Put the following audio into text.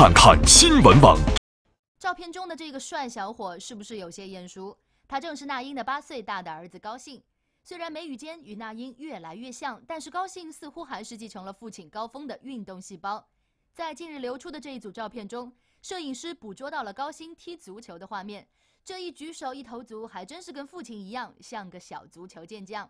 看看新闻网。照片中的这个帅小伙是不是有些眼熟？他正是那英的八岁大的儿子高兴。虽然眉宇间与那英越来越像，但是高兴似乎还是继承了父亲高峰的运动细胞。在近日流出的这一组照片中，摄影师捕捉到了高兴踢足球的画面。这一举手一投足，还真是跟父亲一样，像个小足球健将。